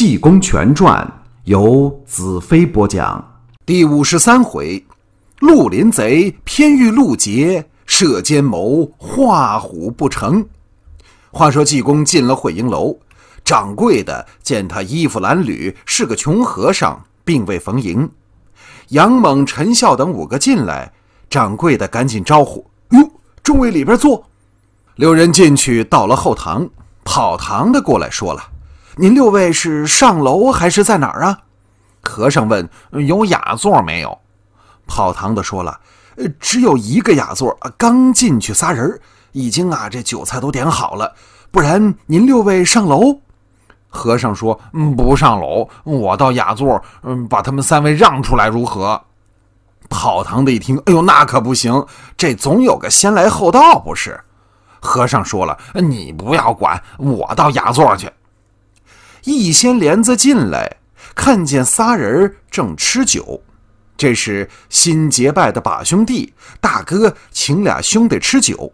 《济公全传》由子飞播讲，第五十三回，绿林贼偏遇路劫，设奸谋画虎不成。话说济公进了会英楼，掌柜的见他衣服褴褛，是个穷和尚，并未逢迎。杨猛、陈孝等五个进来，掌柜的赶紧招呼：“哟，众位里边坐。”六人进去，到了后堂，跑堂的过来说了。您六位是上楼还是在哪儿啊？和尚问。有雅座没有？跑堂的说了，呃，只有一个雅座，刚进去仨人，已经啊，这酒菜都点好了。不然您六位上楼？和尚说，不上楼，我到雅座，嗯，把他们三位让出来如何？跑堂的一听，哎呦，那可不行，这总有个先来后到不是？和尚说了，你不要管，我到雅座去。一掀帘子进来，看见仨人正吃酒，这是新结拜的把兄弟，大哥请俩兄弟吃酒。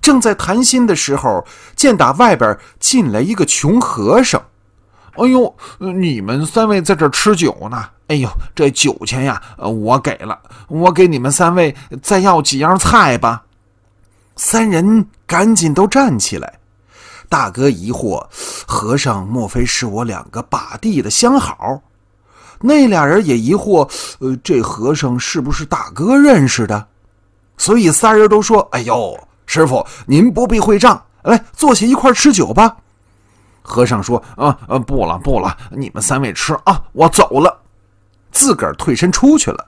正在谈心的时候，见打外边进来一个穷和尚。“哎呦，你们三位在这吃酒呢！”“哎呦，这酒钱呀，我给了，我给你们三位再要几样菜吧。”三人赶紧都站起来。大哥疑惑：“和尚莫非是我两个把弟的相好？”那俩人也疑惑：“呃，这和尚是不是大哥认识的？”所以仨人都说：“哎呦，师傅，您不必会账，来坐下一块吃酒吧。”和尚说：“啊啊，不了不了，你们三位吃啊，我走了。”自个儿退身出去了。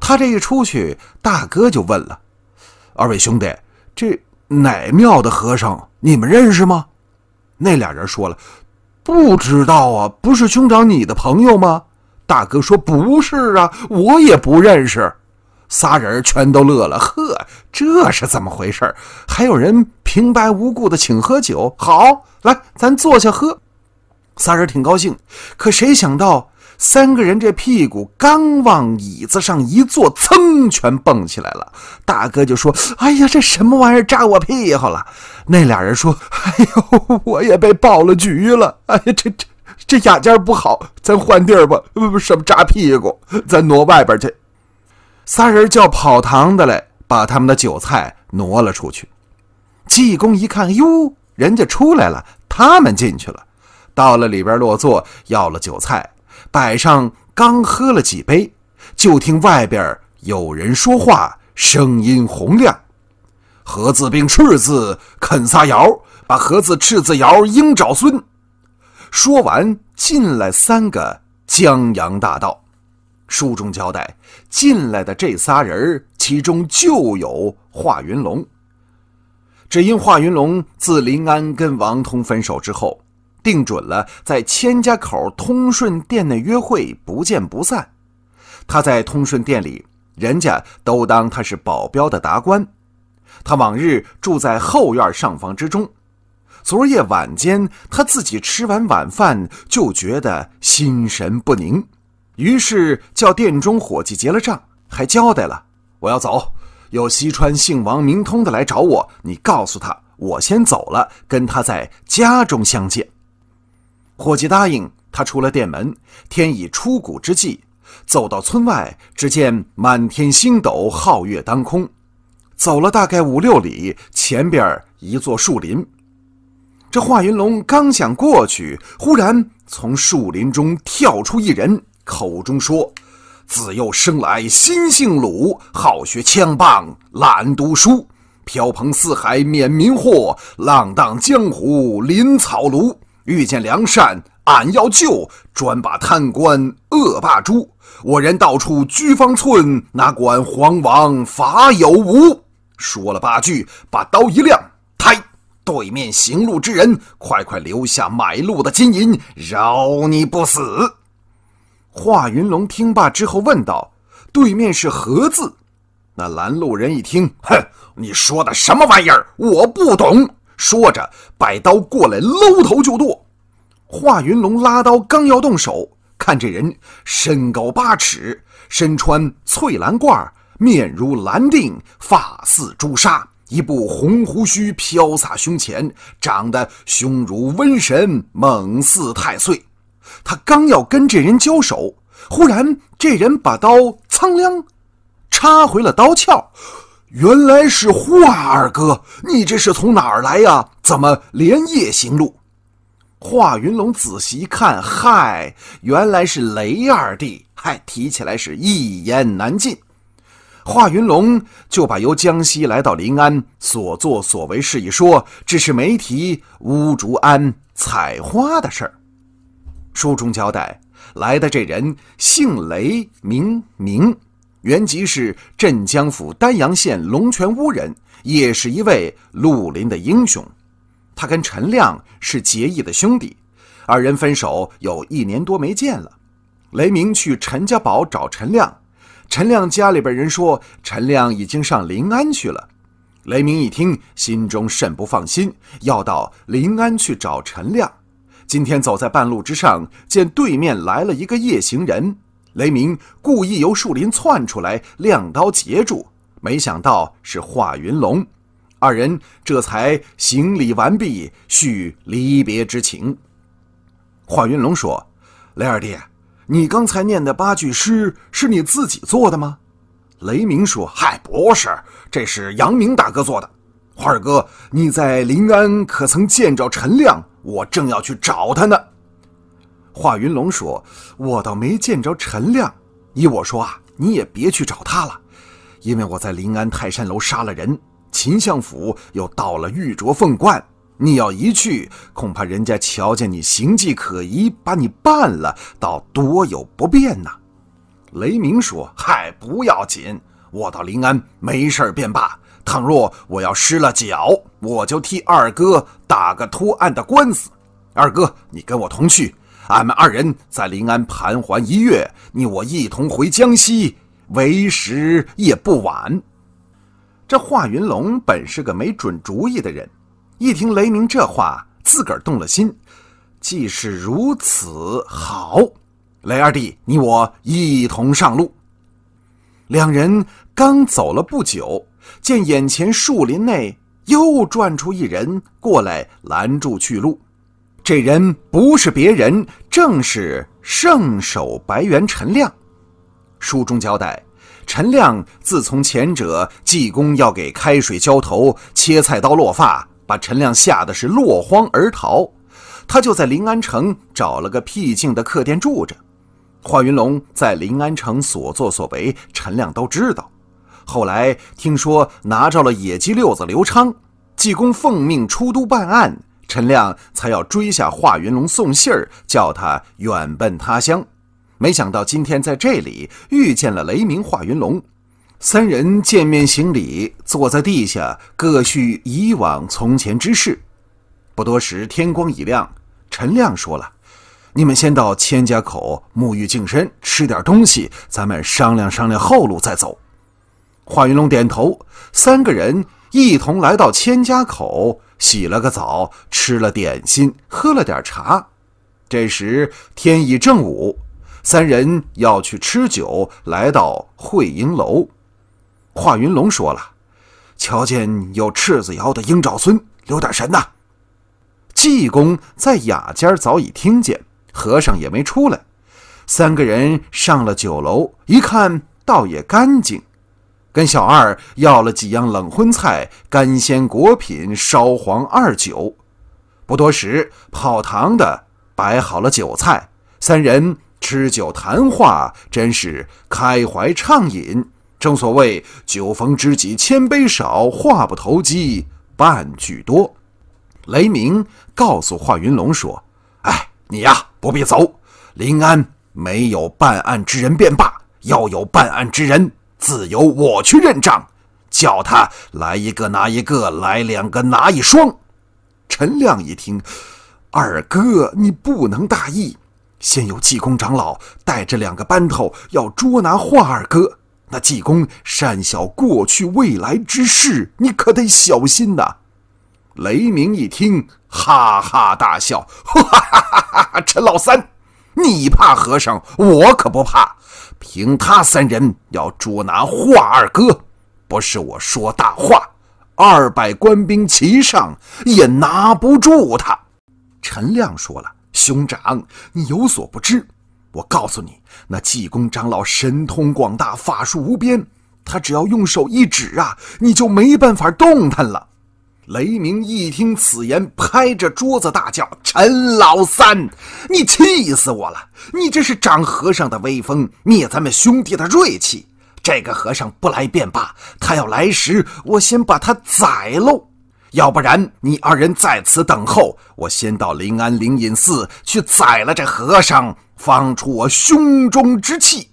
他这一出去，大哥就问了：“二位兄弟，这哪庙的和尚？”你们认识吗？那俩人说了，不知道啊，不是兄长你的朋友吗？大哥说不是啊，我也不认识。仨人全都乐了，呵，这是怎么回事？还有人平白无故的请喝酒，好，来，咱坐下喝。仨人挺高兴，可谁想到？三个人这屁股刚往椅子上一坐，噌，全蹦起来了。大哥就说：“哎呀，这什么玩意儿扎我屁股了，那俩人说：“哎呦，我也被爆了局了。哎呀，这这这雅间不好，咱换地儿吧。什么扎屁股，咱挪外边去。”仨人叫跑堂的来，把他们的酒菜挪了出去。济公一看，哟，呦，人家出来了，他们进去了。到了里边落座，要了酒菜。摆上，刚喝了几杯，就听外边有人说话，声音洪亮。何子兵赤字啃撒窑，把何子赤字窑鹰爪孙。说完，进来三个江洋大盗。书中交代，进来的这仨人其中就有华云龙。只因华云龙自临安跟王通分手之后。定准了在千家口通顺店内约会，不见不散。他在通顺店里，人家都当他是保镖的达官。他往日住在后院上房之中，昨夜晚间他自己吃完晚饭，就觉得心神不宁，于是叫店中伙计结了账，还交代了：“我要走，有西川姓王明通的来找我，你告诉他，我先走了，跟他在家中相见。”伙计答应他出了店门，天已出谷之际，走到村外，只见满天星斗，皓月当空。走了大概五六里，前边一座树林。这华云龙刚想过去，忽然从树林中跳出一人，口中说：“自幼生来心性鲁，好学枪棒懒读书，飘蓬四海免民祸，浪荡江湖林草庐。”遇见良善，俺要救；专把贪官恶霸诛。我人到处居方寸，哪管皇王法有无？说了八句，把刀一亮，呔！对面行路之人，快快留下买路的金银，饶你不死。华云龙听罢之后问道：“对面是何字？”那拦路人一听，哼，你说的什么玩意儿？我不懂。说着，摆刀过来，搂头就剁。华云龙拉刀，刚要动手，看这人身高八尺，身穿翠蓝褂，面如蓝靛，发似朱砂，一部红胡须飘洒胸前，长得凶如瘟神，猛似太岁。他刚要跟这人交手，忽然这人把刀“苍亮”插回了刀鞘。原来是华二哥，你这是从哪儿来呀？怎么连夜行路？华云龙仔细一看，嗨，原来是雷二弟。嗨，提起来是一言难尽。华云龙就把由江西来到临安所作所为事一说，只是没提乌竹庵采花的事儿。书中交代，来的这人姓雷，名明。原籍是镇江府丹阳县龙泉屋人，也是一位绿林的英雄。他跟陈亮是结义的兄弟，二人分手有一年多没见了。雷鸣去陈家堡找陈亮，陈亮家里边人说陈亮已经上临安去了。雷鸣一听，心中甚不放心，要到临安去找陈亮。今天走在半路之上，见对面来了一个夜行人。雷鸣故意由树林窜出来，亮刀截住，没想到是华云龙，二人这才行礼完毕，叙离别之情。华云龙说：“雷二弟，你刚才念的八句诗是你自己做的吗？”雷鸣说：“嗨，不是，这是杨明大哥做的。华二哥，你在临安可曾见着陈亮？我正要去找他呢。”华云龙说：“我倒没见着陈亮，依我说啊，你也别去找他了，因为我在临安泰山楼杀了人，秦相府又盗了玉镯凤冠。你要一去，恐怕人家瞧见你形迹可疑，把你办了，倒多有不便呢。”雷鸣说：“嗨，不要紧，我到临安没事儿便罢。倘若我要失了脚，我就替二哥打个脱案的官司。二哥，你跟我同去。”俺们二人在临安盘桓一月，你我一同回江西，为时也不晚。这华云龙本是个没准主意的人，一听雷鸣这话，自个儿动了心。既是如此，好！雷二弟，你我一同上路。两人刚走了不久，见眼前树林内又转出一人过来拦住去路。这人不是别人，正是圣手白猿陈亮。书中交代，陈亮自从前者济公要给开水浇头、切菜刀落发，把陈亮吓得是落荒而逃。他就在临安城找了个僻静的客店住着。华云龙在临安城所作所为，陈亮都知道。后来听说拿着了野鸡六子刘昌，济公奉命出都办案。陈亮才要追下华云龙送信儿，叫他远奔他乡，没想到今天在这里遇见了雷鸣、华云龙，三人见面行礼，坐在地下各叙以往从前之事。不多时，天光已亮，陈亮说了：“你们先到千家口沐浴净身，吃点东西，咱们商量商量后路再走。”华云龙点头，三个人。一同来到千家口，洗了个澡，吃了点心，喝了点茶。这时天已正午，三人要去吃酒，来到会英楼。华云龙说了：“瞧见有赤子窑的鹰爪孙，留点神呐！”济公在雅间早已听见，和尚也没出来。三个人上了酒楼，一看倒也干净。跟小二要了几样冷荤菜、干鲜果品、烧黄二酒。不多时，跑堂的摆好了酒菜，三人吃酒谈话，真是开怀畅饮。正所谓“酒逢知己千杯少，话不投机半句多”。雷鸣告诉华云龙说：“哎，你呀，不必走。临安没有办案之人便罢，要有办案之人。”自由我去认账，叫他来一个拿一个，来两个拿一双。陈亮一听：“二哥，你不能大意，先有济公长老带着两个班头要捉拿华二哥，那济公善晓过去未来之事，你可得小心呐。”雷鸣一听，哈哈大笑：“ 哈哈哈哈，陈老三。”你怕和尚，我可不怕。凭他三人要捉拿华二哥，不是我说大话，二百官兵齐上也拿不住他。陈亮说了：“兄长，你有所不知，我告诉你，那济公长老神通广大，法术无边，他只要用手一指啊，你就没办法动弹了。”雷鸣一听此言，拍着桌子大叫：“陈老三，你气死我了！你这是长和尚的威风，灭咱们兄弟的锐气。这个和尚不来便罢，他要来时，我先把他宰喽。要不然，你二人在此等候，我先到临安灵隐寺去宰了这和尚，放出我胸中之气。”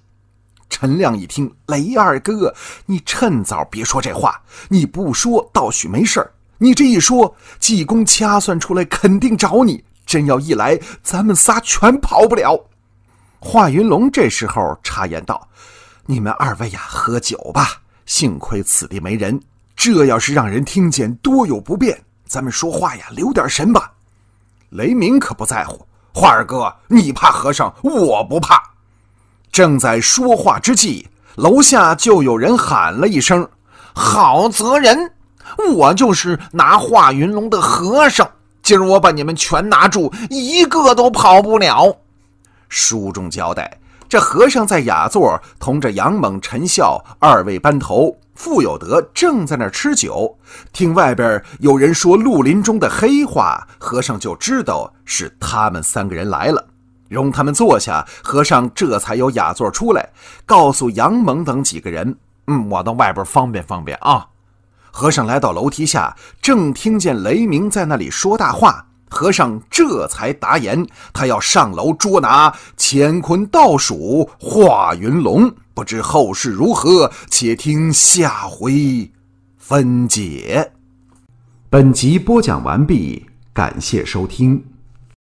陈亮一听，雷二哥，你趁早别说这话，你不说倒许没事儿。你这一说，济公掐算出来肯定找你。真要一来，咱们仨全跑不了。华云龙这时候插言道：“你们二位呀，喝酒吧。幸亏此地没人，这要是让人听见，多有不便。咱们说话呀，留点神吧。”雷鸣可不在乎。华二哥，你怕和尚，我不怕。正在说话之际，楼下就有人喊了一声：“郝泽仁。”我就是拿华云龙的和尚，今儿我把你们全拿住，一个都跑不了。书中交代，这和尚在雅座同着杨猛、陈孝二位班头傅有德正在那儿吃酒，听外边有人说绿林中的黑话，和尚就知道是他们三个人来了，容他们坐下。和尚这才有雅座出来，告诉杨猛等几个人：“嗯，我到外边方便方便啊。”和尚来到楼梯下，正听见雷鸣在那里说大话。和尚这才答言：“他要上楼捉拿乾坤倒数化云龙，不知后事如何，且听下回分解。”本集播讲完毕，感谢收听。